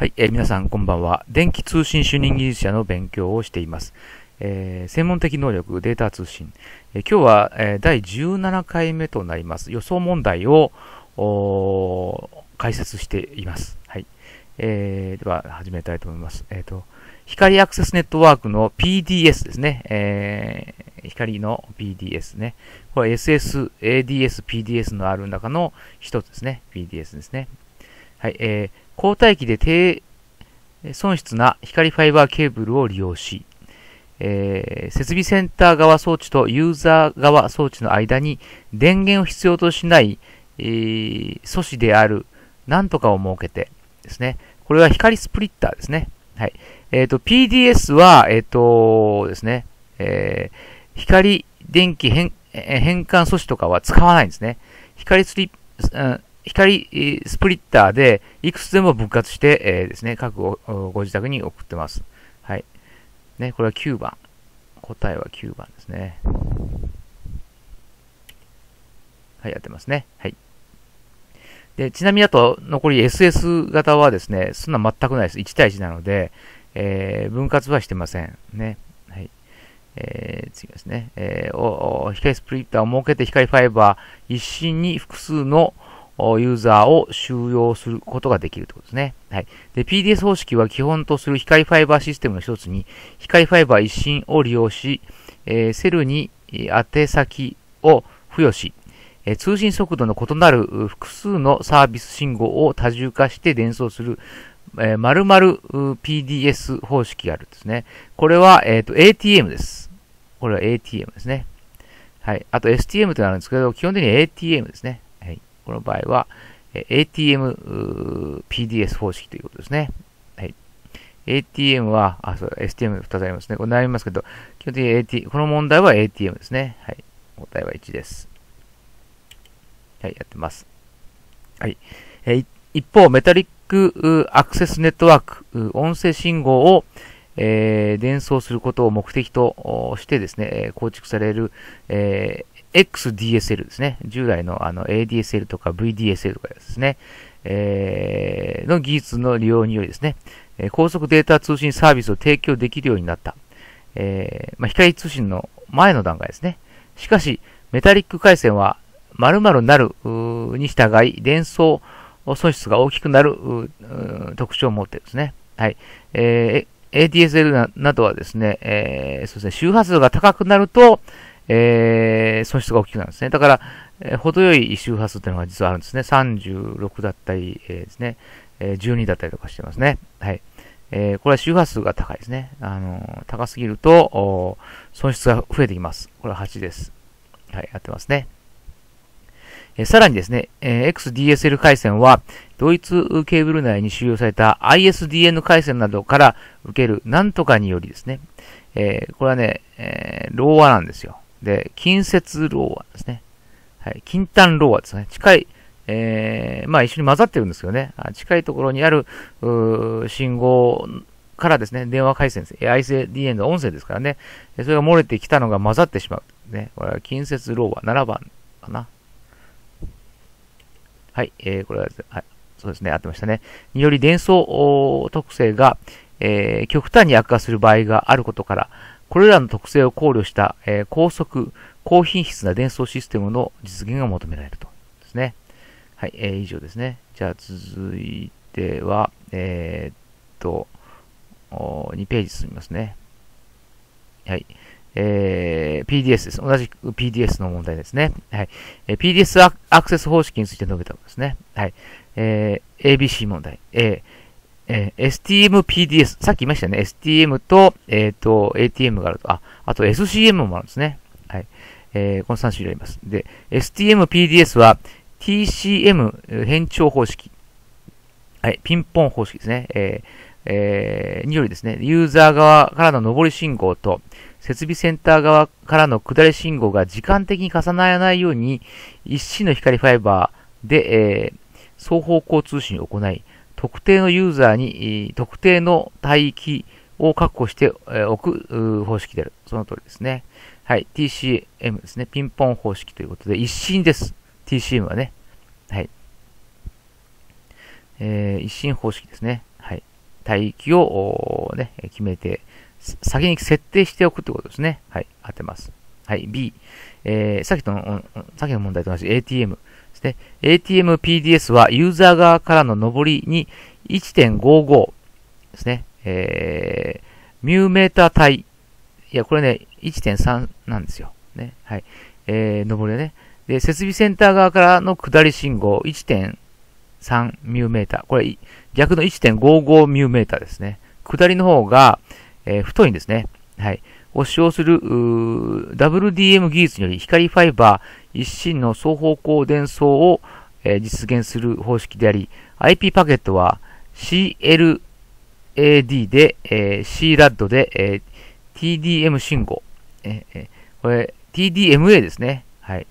はい、えー、皆さんこんばんは。電気通信主任技術者の勉強をしています。えー、専門的能力、データ通信。えー、今日は、え第17回目となります。予想問題を解説しています。はい。えでは、始めたいと思います。えっ、と、光アクセスネットワークの PDS ですね。えー、光の PDS ね。これ SS、ADS、PDS のある中の一つですね。PDS ですね。はい、えー、交代機で低損失な光ファイバーケーブルを利用し、えー、設備センター側装置とユーザー側装置の間に電源を必要としない、えー、素子であるなんとかを設けてですね。これは光スプリッターですね。はい。えっ、ー、と、PDS は、えっ、ー、とですね、えー、光電気変、変換素子とかは使わないんですね。光スリッ、うん、光スプリッターでいくつでも分割して、えー、ですね、各ご自宅に送ってます。はい。ね、これは9番。答えは9番ですね。はい、やってますね。はい。で、ちなみにあと、残り SS 型はですね、そんな全くないです。1対1なので、えー、分割はしてません。ね。はい。えー、次ですね。えー、お光スプリッターを設けて光ファイバー一心に複数の、ユーザーを収容することができるということですね。はい。で、PDS 方式は基本とする光ファイバーシステムの一つに、光ファイバー一新を利用し、えー、セルに宛先を付与し、えー、通信速度の異なる複数のサービス信号を多重化して伝送する、えー、〇〇 PDS 方式があるんですね。これは、えっ、ー、と、ATM です。これは ATM ですね。はい。あと STM となるんですけど、基本的に ATM ですね。この場合は、ATM PDS 方式ということですね。はい。ATM は、あ、そう、STM2 つありますね。これ悩みますけど、基本的に AT、この問題は ATM ですね。はい。答えは1です。はい、やってます。はい。えー、一方、メタリックアクセスネットワーク、音声信号を、えー、伝送することを目的としてですね、構築される、え XDSL ですね。従来のあの ADSL とか VDSL とかですね、えー、の技術の利用によりですね、高速データ通信サービスを提供できるようになった。えー、まあ、光通信の前の段階ですね。しかし、メタリック回線は〇〇なるに従い、伝送損失が大きくなる特徴を持っているんですね。はい。えー、ADSL などはですね、えー、そうですね、周波数が高くなると、えー、損失が大きくなるんですね。だから、えー、程よい周波数というのが実はあるんですね。36だったり、えー、ですね、え12だったりとかしてますね。はい。えこれは周波数が高いですね。あの高すぎると、損失が増えてきます。これは8です。はい、やってますね。えさらにですね、え XDSL 回線は、ドイツケーブル内に収容された ISDN 回線などから受けるなんとかによりですね、えこれはね、えー、ローアなんですよ。で、近接ローアですね。はい、近端ローアですね。近い、えー、まあ一緒に混ざってるんですけどね。近いところにある、信号からですね、電話回線です。ICDN の音声ですからね。それが漏れてきたのが混ざってしまう。ね。これは近接ローア、7番かな。はい、えー、これは、はい、そうですね、合ってましたね。により伝送特性が、えー、極端に悪化する場合があることから、これらの特性を考慮した、えー、高速、高品質な伝送システムの実現が求められると。ですね。はい、えー、以上ですね。じゃあ続いては、えー、っと、2ページ進みますね。はい。えー、PDS です。同じく PDS の問題ですね。はい。えー、PDS アクセス方式について述べたことですね。はい。えー、ABC 問題。A、えー、STM-PDS。さっき言いましたね。STM と、えっ、ー、と、ATM があると。あ、あと SCM もあるんですね。はい。えー、この3種類あります。で、STM-PDS は TCM 変調方式。はい、ピンポン方式ですね。えーえー、によりですね、ユーザー側からの上り信号と、設備センター側からの下り信号が時間的に重ならないように、一子の光ファイバーで、えー、双方向通信を行い、特定のユーザーに特定の帯域を確保しておく方式である。その通りですね。はい。TCM ですね。ピンポン方式ということで、一新です。TCM はね。はい。えー、一新方式ですね。はい。帯域を、ね、決めて、先に設定しておくということですね。はい。当てます。はい。B。えー、さっきの、さっきの問題と同じ ATM。ですね。ATM-PDS はユーザー側からの上りに1.55ですね。えー、ミューメーター対、いや、これね、1.3なんですよ。ね。はい。えー、上りね。で、設備センター側からの下り信号1.3ミューメーター。これ、逆の1.55ミューメーターですね。下りの方が、えー、太いんですね。はい。を使用する、WDM 技術により光ファイバー、一心の双方向伝送を、え実現する方式であり、IP パケットは CLAD で、えー、c l a d で、え TDM 信号、えこれ TDMA ですね。はい。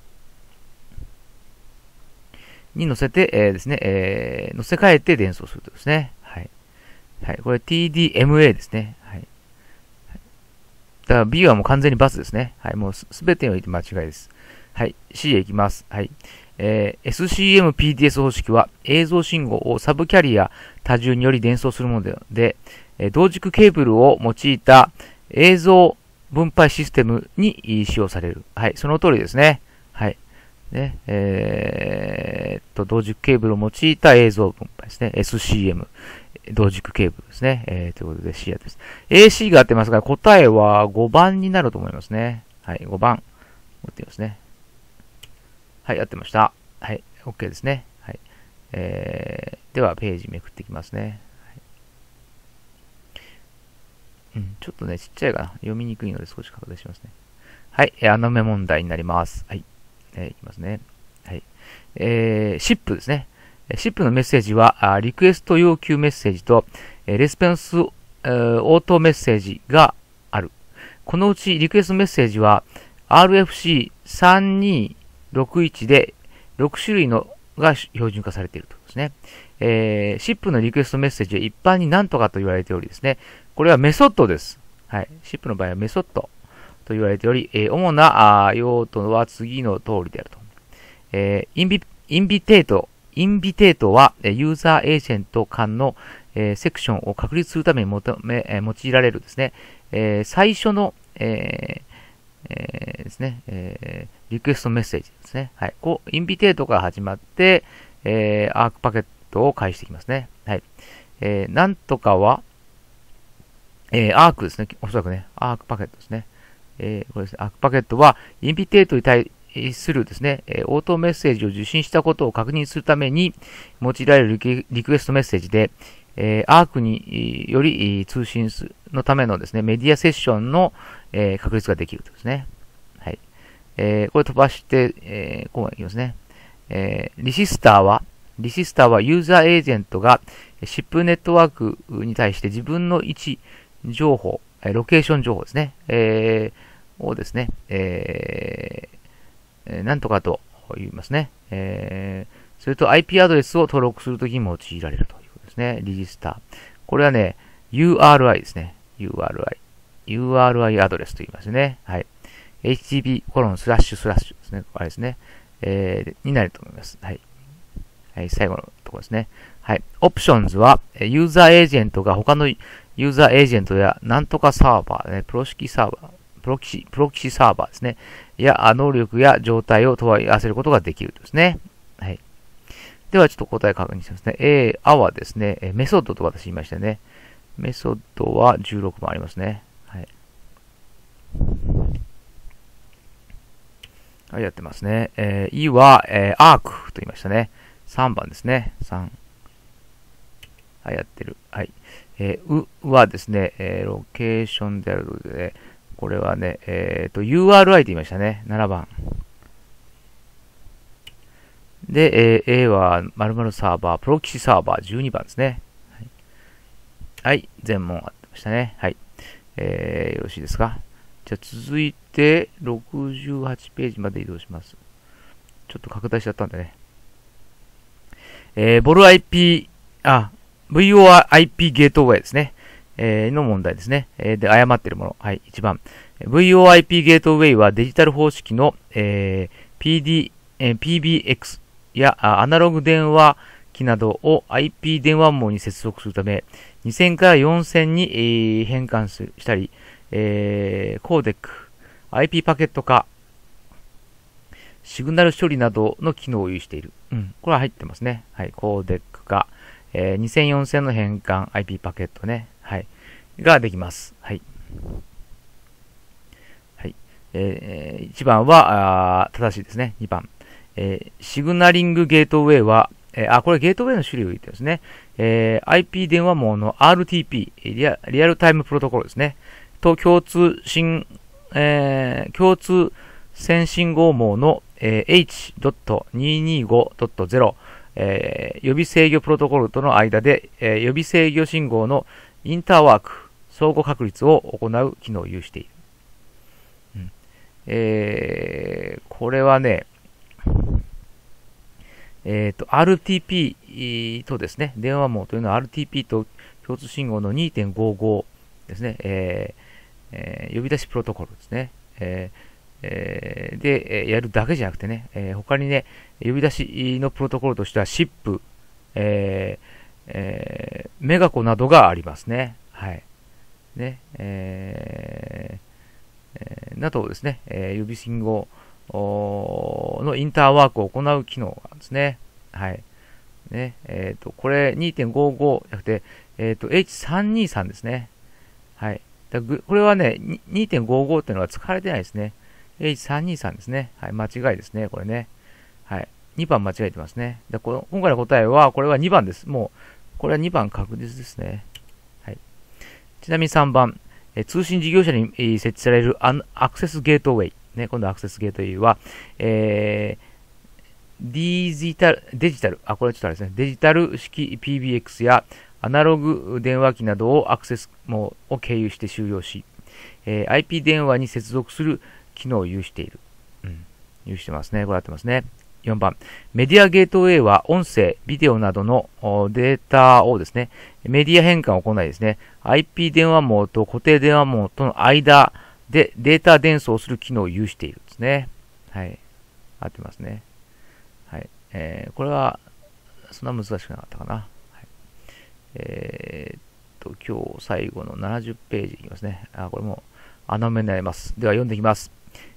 に乗せて、えー、ですね、えー、乗せ替えて伝送するとですね。はい。はい。これ TDMA ですね。はい。だから B はもう完全にバスですね。はい。もうすべてにおいて間違いです。はい、C へ行きます。はい。えー、SCM-PTS 方式は映像信号をサブキャリア多重により伝送するもので、え同軸ケーブルを用いた映像分配システムに使用される。はい、その通りですね。はい。ね、えー、っと、同軸ケーブルを用いた映像分配ですね。SCM。同軸ケーブルですね。えー、ということで C 野です。AC が合ってますから答えは5番になると思いますね。はい、5番。持ってみますね。はい、合ってました。はい、OK ですね。はい。えー、では、ページめくっていきますね。うん、ちょっとね、ちっちゃいかな。読みにくいので少し拡大しますね。はい、穴埋め問題になります。はい。えー、いきますね。はい。えー、シップですね。シップのメッセージは、あリクエスト要求メッセージと、えレスペンス、えー、応答メッセージがある。このうちリクエストメッセージは、RFC32 61で6種類のが標準化されているとですね。えー、SIP のリクエストメッセージは一般に何とかと言われておりですね、これはメソッドです。はい。SIP の場合はメソッドと言われており、えー、主な用途は次の通りであると。えー、インビ、インビテート、インビテートは、ユーザーエージェント間の、えー、セクションを確立するために求め、えー、用いられるですね、えー、最初の、えー、えー、ですね、えー、リクエストメッセージですね。はい。こう、インビテートから始まって、えー、アークパケットを返していきますね。はい。えー、なんとかは、えー、アークですね。おそらくね、アークパケットですね。えー、これですね、アークパケットは、インビテートに対するですね、え応答メッセージを受信したことを確認するために用いられるリクエストメッセージで、えアークにより通信のためのですね、メディアセッションの、え確率ができるというですね。はい。えこれ飛ばして、えここまいきますね。えリシスターは、リシスターはユーザーエージェントがシップネットワークに対して自分の位置情報、ロケーション情報ですね、えー、をですね、えー、なんとかと言いますね、えー、それと IP アドレスを登録するときに用いられると。ね。リジスター。これはね、URI ですね。URI。URI アドレスと言いますね。はい。http コロンスラッシュスラッシュですね。あれですね。えー、になると思います。はい。はい、最後のところですね。はい。オプションズは、ユーザーエージェントが他のユーザーエージェントや、なんとかサーバー、ね、プロ式サーバー、プロキシ、プロキシサーバーですね。や、能力や状態を問い合わせることができるですね。はい。ではちょっと答え確認しますね。A、あはですね、メソッドと私言いましたね。メソッドは16番ありますね。はい。はい、やってますね。えー、E は、えー、アークと言いましたね。3番ですね。3。はい、やってる。はい。えー、うはですね、えー、ロケーションであるので、ね、これはね、えっ、ー、と、URI と言いましたね。7番。で、えー、A は〇〇サーバー、プロキシサーバー12番ですね。はい、はい、全問あってましたね。はい。えー、よろしいですか。じゃあ続いて、68ページまで移動します。ちょっと拡大しちゃったんでね。えー、ボル IP、あ、VOIP ゲートウェイですね。えー、の問題ですね。えー、で、誤ってるもの。はい、1番。VOIP ゲートウェイはデジタル方式の、えー、PD、えー、PBX やアナログ電話機などを IP 電話網に接続するため、2000から4000に変換したり、えー、コーデック、IP パケット化、シグナル処理などの機能を有している。うん、これは入ってますね。はい、コーデック化、えー、2000、4000の変換、IP パケットね。はい。ができます。はい。はい。えー、1番は、あ正しいですね。2番。えー、シグナリングゲートウェイは、えー、あ、これゲートウェイの種類を言ってますね。えー、IP 電話網の RTP リア、リアルタイムプロトコルですね。と共通信、えー、共通先信号網の、えー、H.225.0、えー、予備制御プロトコルとの間で、えー、予備制御信号のインターワーク、相互確率を行う機能を有している。うん、えー、これはね、えっ、ー、と、RTP とですね、電話網というのは RTP と共通信号の2.55ですね、えーえー、呼び出しプロトコルですね。えーえー、で、やるだけじゃなくてね、えー、他にね、呼び出しのプロトコルとしては SIP、えーえー、メガコなどがありますね。はい。ね、えー、えー、などですね、えー、予備信号、のインターワークを行う機能なんですね。はい。ね、えっ、ー、と、これ2.55じゃなくて、えっ、ー、と、H323 ですね。はい。だこれはね、2.55っていうのが使われてないですね。H323 ですね。はい、間違いですね、これね。はい。2番間違えてますね。でこの今回の答えは、これは2番です。もう、これは2番確実ですね。はい。ちなみに3番、え通信事業者に設置されるアクセスゲートウェイ。ね、今度アクセスゲートイは、えー、デジタル、デジタル、あ、これちょっとあれですね、デジタル式 PBX やアナログ電話機などをアクセス網を経由して終了し、えー、IP 電話に接続する機能を有している。うん、有してますね。こうやってますね。4番、メディアゲートウェイは音声、ビデオなどのデータをですね、メディア変換を行いですね、IP 電話網と固定電話網との間で、データ伝送する機能を有しているんですね。はい。合ってますね。はい。えー、これは、そんな難しくなかったかな。はい、えー、っと、今日最後の70ページいきますね。あ、これも穴埋めになります。では読んでいきます。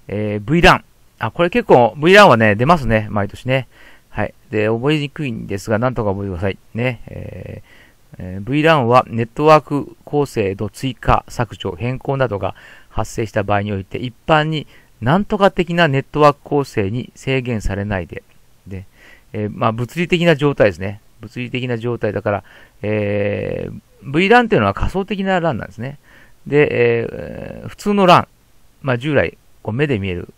えー、VLAN。あ、これ結構 VLAN はね、出ますね。毎年ね。はい。で、覚えにくいんですが、なんとか覚えてください。ね。えーえー、VLAN はネットワーク構成度追加、削除、変更などが発生した場合において、一般に何とか的なネットワーク構成に制限されないで、で、えー、まあ、物理的な状態ですね。物理的な状態だから、えー、V ランというのは仮想的な LAN なんですね。で、えー、普通のラン、まあ、従来、こう目で見える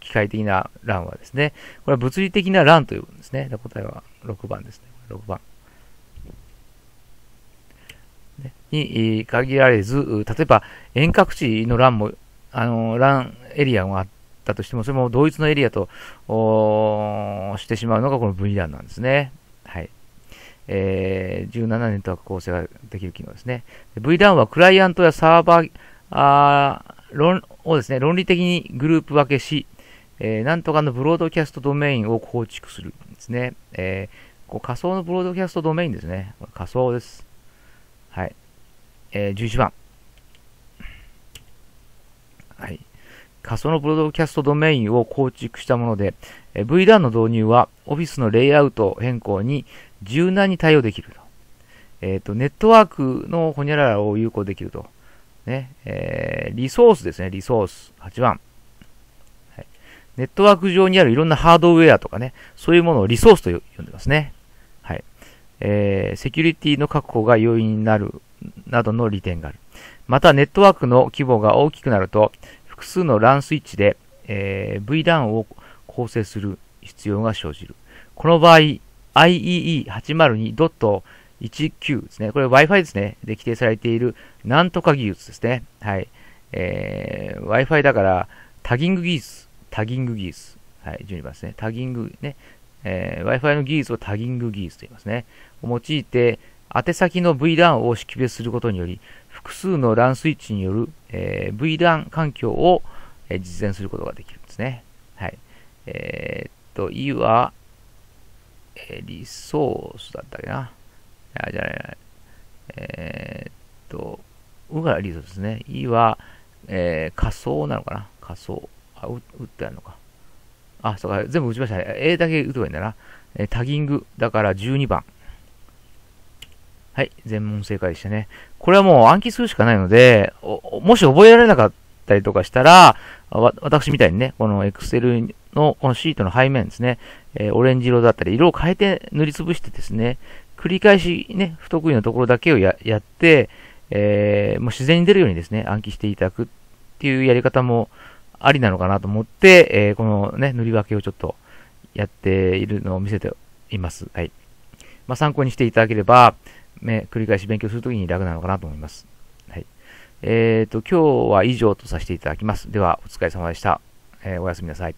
機械的な欄はですね、これは物理的な欄というんですね。答えは6番ですね。6番。に限られず、例えば遠隔地の欄も、あの、欄エリアがあったとしても、それも同一のエリアとしてしまうのがこの分 a n なんですね。はい。えー、17ネットワーク構成ができる機能ですね。VLAN はクライアントやサーバーあー論をですね、論理的にグループ分けし、えー、なんとかのブロードキャストドメインを構築するんですね。えー、こう仮想のブロードキャストドメインですね。仮想です。はい。えー、11番。はい。仮想のブロードキャストドメインを構築したもので、えー、v d a n の導入はオフィスのレイアウト変更に柔軟に対応できると。えっ、ー、と、ネットワークのホニャララを有効できると。ね、えー、リソースですね、リソース。8番。はい、ネットワーク上にあるいろんなハードウェアとかね、そういうものをリソースと呼んでますね。はい。えー、セキュリティの確保が容易になるなどの利点がある。また、ネットワークの規模が大きくなると、複数の LAN スイッチで、えー、VLAN を構成する必要が生じる。この場合、IEE802.19 ですね。これ Wi-Fi ですね。で規定されているなんとか技術ですね。はい。えー、Wi-Fi だから、タギング技術、タギング技術。はい、順番ですね。タギングね。えー、Wi-Fi の技術をタギング技術と言いますね。を用いて、宛先の VLAN を識別することにより、複数の LAN スイッチによる、えー、VLAN 環境を、えー、実現することができるんですね。はい。えー、っと、E は、えー、リソースだったっけな。あ、じゃない、えー、っと、うがリソースですね。E は、えー、仮想なのかな仮想。あ、打ってあるのか。あ、そうか、全部打ちましたね。A だけ打てばいいんだな。えー、タギング。だから12番。はい、全問正解でしたね。これはもう暗記するしかないので、もし覚えられなかったりとかしたら、私みたいにね、この Excel のこのシートの背面ですね、えー、オレンジ色だったり、色を変えて塗りつぶしてですね、繰り返しね、不得意なところだけをやって、えー、もう自然に出るようにですね、暗記していただくっていうやり方もありなのかなと思って、えー、このね、塗り分けをちょっとやっているのを見せています。はい。まあ、参考にしていただければ、ね、繰り返し勉強するときに楽なのかなと思います。はい。えっ、ー、と、今日は以上とさせていただきます。では、お疲れ様でした。えー、おやすみなさい。